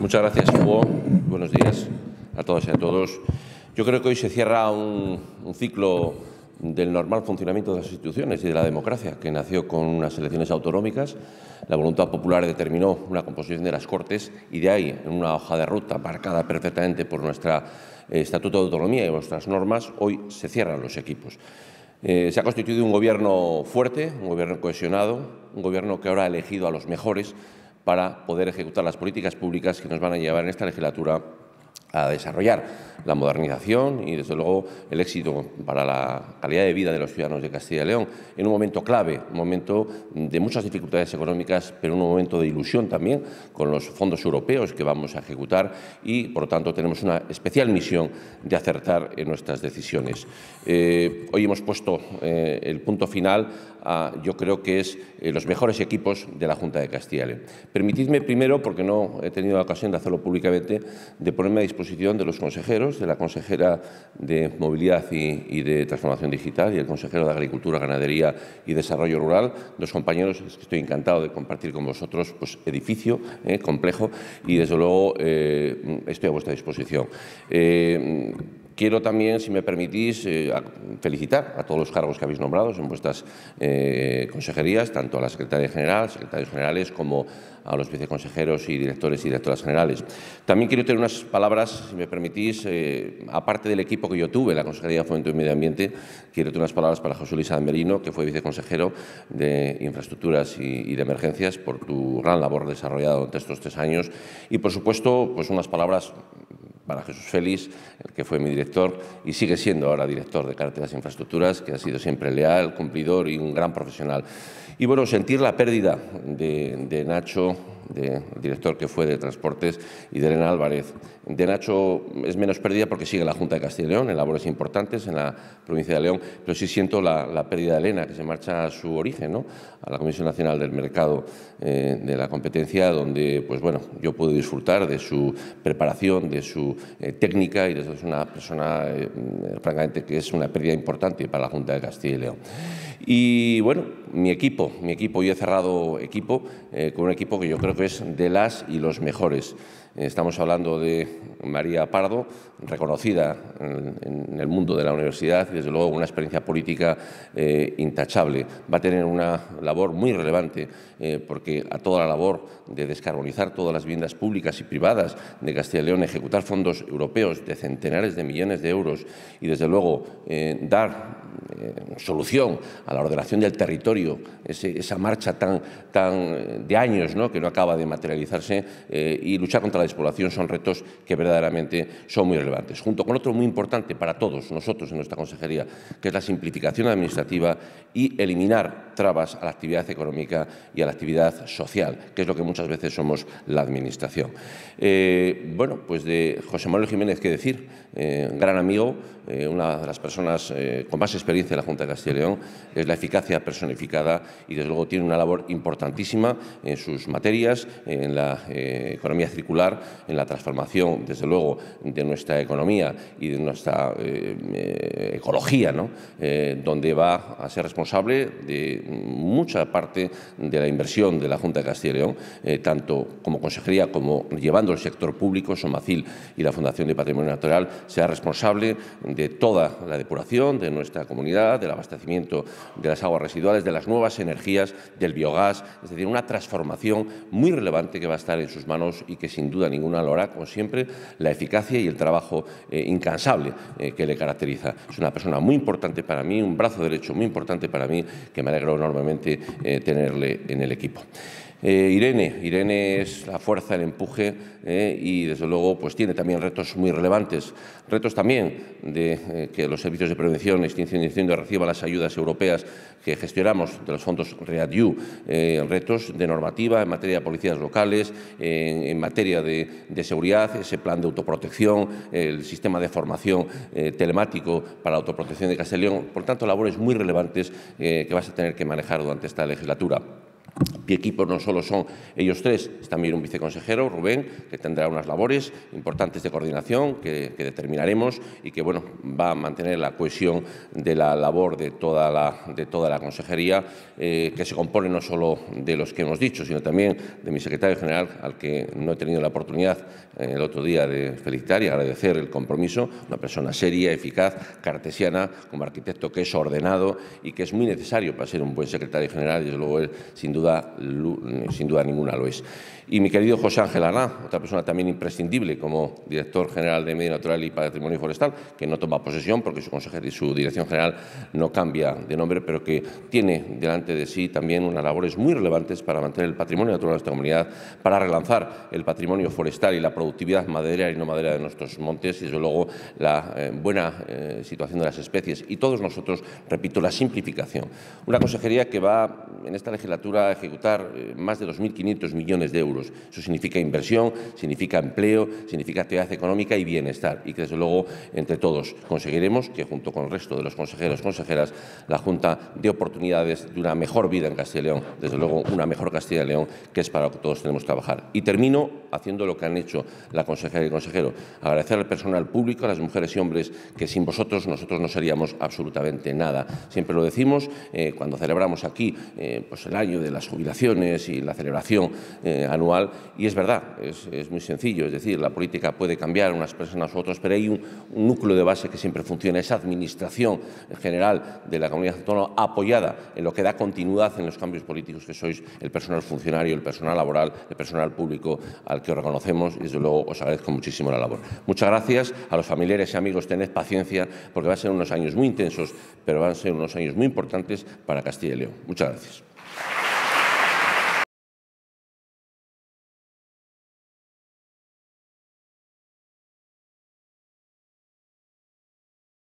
Muchas gracias, Hugo. Buenos días a todas y a todos. Yo creo que hoy se cierra un, ciclo del normal funcionamiento de las instituciones y de la democracia, que nació con unas elecciones autonómicas. La voluntad popular determinó una composición de las Cortes y de ahí, en una hoja de ruta marcada perfectamente por nuestro eh, Estatuto de Autonomía y nuestras normas, hoy se cierran los equipos. Eh, se ha constituido un gobierno fuerte, un gobierno cohesionado, un gobierno que ahora ha elegido a los mejores para poder ejecutar las políticas públicas que nos van a llevar en esta legislatura a desarrollar la modernización y, desde luego, el éxito para la calidad de vida de los ciudadanos de Castilla y León, en un momento clave, un momento de muchas dificultades económicas, pero un momento de ilusión también con los fondos europeos que vamos a ejecutar y, por lo tanto, tenemos una especial misión de acertar en nuestras decisiones. Eh, hoy hemos puesto eh, el punto final yo creo que es eh, los mejores equipos de la Junta de Castilla Permitidme primero, porque no he tenido la ocasión de hacerlo públicamente, de ponerme a disposición de los consejeros, de la consejera de Movilidad y, de Transformación Digital y el consejero de Agricultura, Ganadería y Desarrollo Rural, dos compañeros que estoy encantado de compartir con vosotros pues, edificio eh, complejo y desde luego eh, estoy a vuestra disposición. Quiero también, si me permitís, eh, felicitar a todos los cargos que habéis nombrado en vuestras eh, consejerías, tanto a la secretaria general, secretarios generales, como a los viceconsejeros y directores y directoras generales. También quiero tener unas palabras, si me permitís, eh, aparte del equipo que yo tuve, en la Consejería de Fomento y Medio Ambiente, quiero tener unas palabras para José Luis Almerino, que fue viceconsejero de Infraestructuras y, de Emergencias, por tu gran labor desarrollada durante estos tres años. Y, por supuesto, pues unas palabras para Jesús Félix, el que fue mi director y sigue siendo ahora director de Carreteras e Infraestructuras, que ha sido siempre leal, cumplidor y un gran profesional. Y bueno, sentir la pérdida de Nacho del director que fue de Transportes, y de Elena Álvarez. De Nacho es menos pérdida porque sigue la Junta de Castilla y León, en labores importantes en la provincia de León, pero sí siento la, pérdida de Elena, que se marcha a su origen, ¿no? a la Comisión Nacional del Mercado eh, de la Competencia, donde pues bueno, yo puedo disfrutar de su preparación, de su eh, técnica y de es una persona, eh, francamente, que es una pérdida importante para la Junta de Castilla y León. Y bueno, mi equipo, mi equipo, yo he cerrado equipo con un equipo que yo creo que es de las y los mejores. Estamos hablando de María Pardo, reconocida en, el mundo de la universidad y, desde luego, una experiencia política eh, intachable. Va a tener una labor muy relevante, eh, porque a toda la labor de descarbonizar todas las viviendas públicas y privadas de Castilla y León, ejecutar fondos europeos de centenares de millones de euros y, desde luego, eh, dar solución a la ordenación del territorio, esa marcha tan, tan de años que no acaba de materializarse, y luchar contra la población son retos que verdaderamente son muy relevantes, junto con otro muy importante para todos nosotros en nuestra consejería, que es la simplificación administrativa y eliminar trabas a la actividad económica y a la actividad social, que es lo que muchas veces somos la Administración. Eh, bueno, pues de José Manuel Jiménez, ¿qué decir? Eh, gran amigo, eh, una de las personas con más experiencia de la Junta de Castilla y León, es la eficacia personificada y desde luego tiene una labor importantísima en sus materias, en la economía circular, en la transformación, desde luego, de nuestra economía y de nuestra eh, eh, ecología, eh, donde va a ser responsable de mucha parte de la inversión de la Junta de Castilla y León, tanto como consejería como llevando el sector público, Somacil y la Fundación de Patrimonio Natural, sea responsable de toda la depuración de nuestra comunidad, del abastecimiento de las aguas residuales, de las nuevas energías, del biogás, es decir, una transformación muy relevante que va a estar en sus manos y que sin duda duda ninguna lo hará con siempre la eficacia y el trabajo eh, incansable eh, que le caracteriza. Es una persona muy importante para mí, un brazo derecho muy importante para mí, que me alegro enormemente eh, tenerle en el equipo. Eh, Irene, Irene es la fuerza, el empuje eh, y desde luego pues tiene también retos muy relevantes, retos también de eh, que los servicios de prevención, extinción y incendio reciban las ayudas europeas que gestionamos de los fondos READU, retos de normativa en materia de policías locales, en, materia de, de, seguridad, ese plan de autoprotección, el sistema de formación telemático para la autoprotección de Castellón, por tanto labores muy relevantes que vas a tener que manejar durante esta legislatura. Mi equipo no solo son ellos tres, es también un viceconsejero, Rubén, que tendrá unas labores importantes de coordinación que, que determinaremos y que bueno, va a mantener la cohesión de la labor de toda la, de toda la consejería, eh, que se compone no solo de los que hemos dicho, sino también de mi secretario general, al que no he tenido la oportunidad eh, el otro día de felicitar y agradecer el compromiso, una persona seria, eficaz, cartesiana, como arquitecto que es ordenado y que es muy necesario para ser un buen secretario general, y luego él, sin duda, sin duda ninguna lo es. Y mi querido José Ángel Ana, otra persona también imprescindible como director general de Medio Natural y Patrimonio Forestal, que no toma posesión porque su consejero y su dirección general no cambia de nombre, pero que tiene delante de sí también unas labores muy relevantes para mantener el patrimonio natural de nuestra comunidad, para relanzar el patrimonio forestal y la productividad madera y no madera de nuestros montes y, desde luego, la eh, buena eh, situación de las especies. Y todos nosotros, repito, la simplificación. Una consejería que va en esta legislatura ejecutar eh, más de 2.500 millones de euros. Eso significa inversión, significa empleo, significa actividad económica y bienestar. Y que, desde luego, entre todos conseguiremos que, junto con el resto de los consejeros y consejeras, la Junta dé oportunidades de una mejor vida en Castilla y León. Desde luego, una mejor Castilla y León, que es para lo que todos tenemos que trabajar. Y termino haciendo lo que han hecho la consejera y el consejero. Agradecer al personal público, a las mujeres y hombres, que sin vosotros nosotros no seríamos absolutamente nada. Siempre lo decimos eh, cuando celebramos aquí eh, pues el año de las jubilaciones y la celebración eh, anual. Y es verdad, es, muy sencillo, es decir, la política puede cambiar unas personas u otras, pero hay un, núcleo de base que siempre funciona, esa administración general de la comunidad autónoma apoyada en lo que da continuidad en los cambios políticos que sois el personal funcionario, el personal laboral, el personal público al que os reconocemos y desde luego os agradezco muchísimo la labor. Muchas gracias a los familiares y amigos, tened paciencia porque van a ser unos años muy intensos, pero van a ser unos años muy importantes para Castilla y León. Muchas gracias.